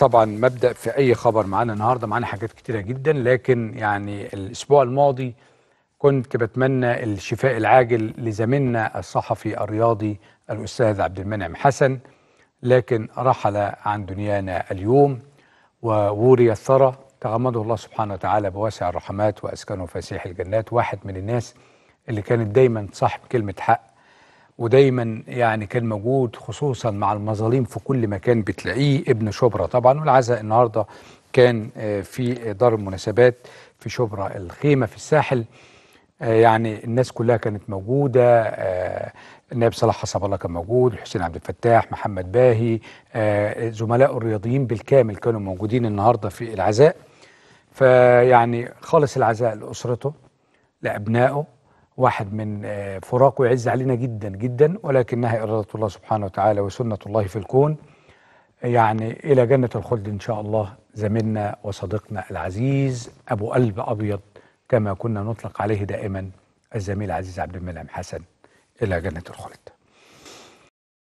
طبعا مبدا في اي خبر معانا النهارده معانا حاجات كتيره جدا لكن يعني الاسبوع الماضي كنت بتمنى الشفاء العاجل لزميلنا الصحفي الرياضي الاستاذ عبد المنعم حسن لكن رحل عن دنيانا اليوم ووري الثرى تغمده الله سبحانه وتعالى بواسع الرحمات واسكنه فسيح الجنات واحد من الناس اللي كانت دايما صاحب كلمه حق ودايما يعني كان موجود خصوصا مع المظالم في كل مكان بتلاقيه ابن شبرا طبعا والعزاء النهارده كان آه، في دار المناسبات في شبرا الخيمه في الساحل آه، يعني الناس كلها كانت موجوده آه، النائب صلاح حسب الله كان موجود حسين عبد الفتاح محمد باهي زملاء الرياضيين بالكامل كانوا موجودين النهارده في العزاء فيعني خالص العزاء لاسرته لابنائه واحد من آه، فراقه يعز علينا جدا جدا ولكنها إرادة الله سبحانه وتعالى وسنة الله في الكون يعني إلى جنة الخلد إن شاء الله زميلنا وصديقنا العزيز أبو قلب أبيض كما كنا نطلق عليه دائما الزميل عزيز عبد المنعم حسن إلى جنة الخلد